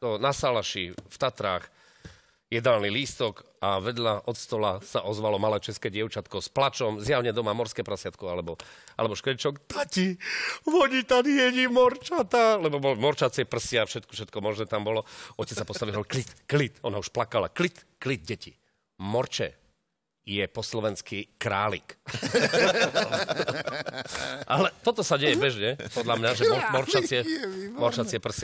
to na Salaši v Tatrách jedálny lístok a vedľa od stola sa ozvalo malé české dievčatko s plačom, zjavne doma morské prasiatko alebo, alebo škrečok. Tati, oni tady jedí morčata. Lebo bol morčacie prsia, všetko, všetko možné tam bolo. Otec sa postavil, hovoril, klid, klid. Ona už plakala, klid, klid, deti. Morče je po slovensky králik. Ale toto sa deje bežne, podľa mňa, že mor- morčacie, morčacie prsia